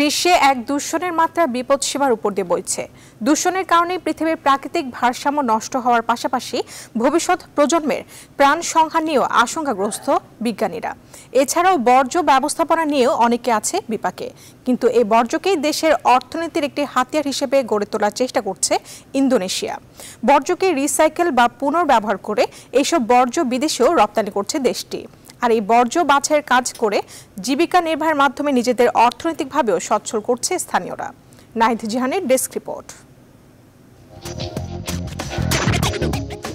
বিশ্বে এক দূষণের মাত্রা বিপদ সীমার উপর দিয়ে বইছে দূষণের কারণে পৃথিবীর প্রাকৃতিক ভারসাম্য নষ্ট হওয়ার পাশাপাশি ভবিষ্যৎ প্রজন্মের প্রাণ সংখ্যা নিয়েও আশঙ্কাগ্রস্ত বিজ্ঞানীরা এছাড়াও বর্জ্য ব্যবস্থাপনা নিয়েও অনেকে আছে বিপাকে কিন্তু এই বর্জ্যকেই দেশের অর্থনীতির একটি হাতিয়ার হিসেবে গড়ে তোলার চেষ্টা করছে ইন্দোনেশিয়া বর্জ্যকে রিসাইকেল বা পুনর্ব্যবহার করে এইসব বর্জ্য বিদেশেও রপ্তানি করছে দেশটি আর এই বর্জ্য বাছাইয়ের কাজ করে জীবিকা নির্বাহের মাধ্যমে নিজেদের অর্থনৈতিকভাবেও সচ্ছল করছে স্থানীয়রা নাহিদ জিহানের ডেস্ক রিপোর্ট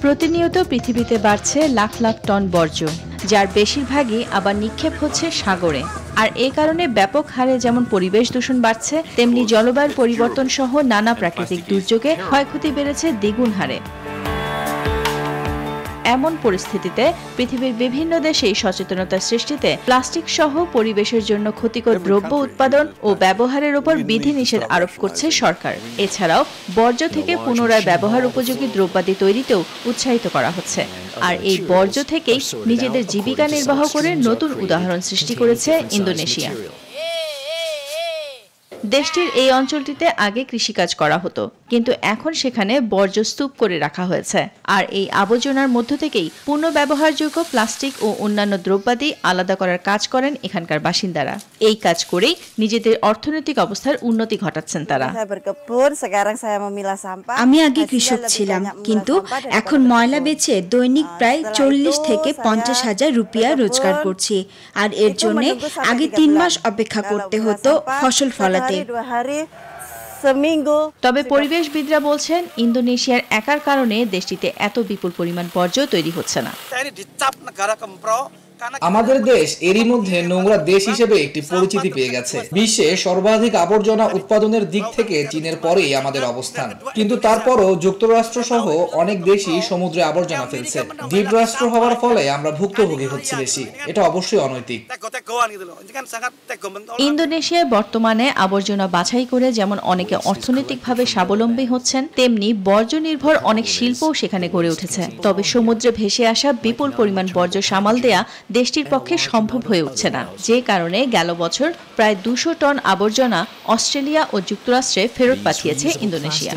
প্রতিনিয়ত পৃথিবীতে বাড়ছে লাখ লাখ টন বর্জ্য যার বেশিরভাগই আবার নিক্ষেপ হচ্ছে সাগরে আর এ কারণে ব্যাপক হারে যেমন পরিবেশ দূষণ বাড়ছে তেমনি জলবায়ুর পরিবর্তন সহ নানা প্রাকৃতিক দুর্যোগে ক্ষয়ক্ষতি বেড়েছে দ্বিগুণ হারে এমন পরিস্থিতিতে পৃথিবীর বিভিন্ন দেশে সচেতনতা সৃষ্টিতে প্লাস্টিক সহ পরিবেশের জন্য ক্ষতিকর দ্রব্য উৎপাদন ও ব্যবহারের উপর বিধিনিষেধ আরোপ করছে সরকার এছাড়াও বর্জ্য থেকে পুনরায় ব্যবহার উপযোগী দ্রব্যাদি তৈরিতেও উৎসাহিত করা হচ্ছে আর এই বর্জ্য থেকেই নিজেদের জীবিকা নির্বাহ করে নতুন উদাহরণ সৃষ্টি করেছে ইন্দোনেশিয়া দেশটির এই অঞ্চলটিতে আগে কৃষিকাজ করা হতো কিন্তু এখন সেখানে বর্জ্য স্তূপ করে রাখা হয়েছে আর এই আবর্জনার মধ্য থেকেই পূর্ণ ব্যবহারযোগ্য প্লাস্টিক ও অন্যান্য দ্রব্যাদি আলাদা করার কাজ করেন এখানকার বাসিন্দারা এই কাজ করেই নিজেদের অর্থনৈতিক অবস্থার উন্নতি ঘটাচ্ছেন তারা আমি আগে কৃষক ছিলাম কিন্তু এখন ময়লা বেচে দৈনিক প্রায় চল্লিশ থেকে পঞ্চাশ হাজার রুপিয়া রোজগার করছি আর এর জন্য আগে তিন মাস অপেক্ষা করতে হতো ফসল ফলাতে আচ্ছা, তবে পরিবেশবিদরা বলছেন ইন্দোনেশিয়ার একার কারণে দেশটিতে এত বিপুল পরিমাণ বর্জ্য তৈরি হচ্ছে না আমাদের দেশ এরই মধ্যে নোংরা দেশ হিসেবে একটি পরিচিতি পেয়ে গেছে বিশ্বে সর্বাধিক আবর্জনা উৎপাদনের দিক থেকে চীনের পরেই আমাদের অবস্থান কিন্তু তারপরও যুক্তরাষ্ট্র সহ অনেক দেশই সমুদ্রে আবর্জনা ফেলছে দ্বীপ রাষ্ট্র হওয়ার ফলে আমরা ভুক্তভোগী হচ্ছি বেশি এটা অবশ্যই অনৈতিক ইন্দোনেশিয়ায় বর্তমানে আবর্জনা বাছাই করে যেমন অনেকে অর্থনৈতিকভাবে স্বাবলম্বী হচ্ছেন তেমনি বর্জ্য নির্ভর অনেক শিল্পও সেখানে গড়ে উঠেছে তবে সমুদ্রে ভেসে আসা বিপুল পরিমাণ বর্জ্য সামাল দেয়া দেশটির পক্ষে সম্ভব হয়ে উঠছে না যে কারণে গেল বছর প্রায় দুশো টন আবর্জনা অস্ট্রেলিয়া ও যুক্তরাষ্ট্রে ফেরত পাঠিয়েছে ইন্দোনেশিয়া